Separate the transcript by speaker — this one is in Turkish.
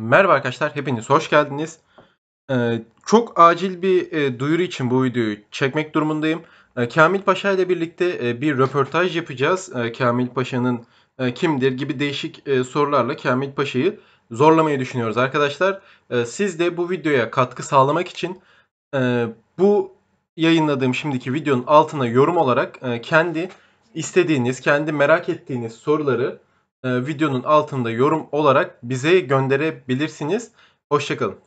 Speaker 1: Merhaba arkadaşlar, hepiniz hoş geldiniz. Ee, çok acil bir e, duyuru için bu videoyu çekmek durumundayım. E, Kamil Paşa ile birlikte e, bir röportaj yapacağız. E, Kamil Paşa'nın e, kimdir gibi değişik e, sorularla Kamil Paşa'yı zorlamayı düşünüyoruz arkadaşlar. E, siz de bu videoya katkı sağlamak için e, bu yayınladığım şimdiki videonun altına yorum olarak e, kendi istediğiniz, kendi merak ettiğiniz soruları ee, videonun altında yorum olarak bize gönderebilirsiniz. Hoşçakalın.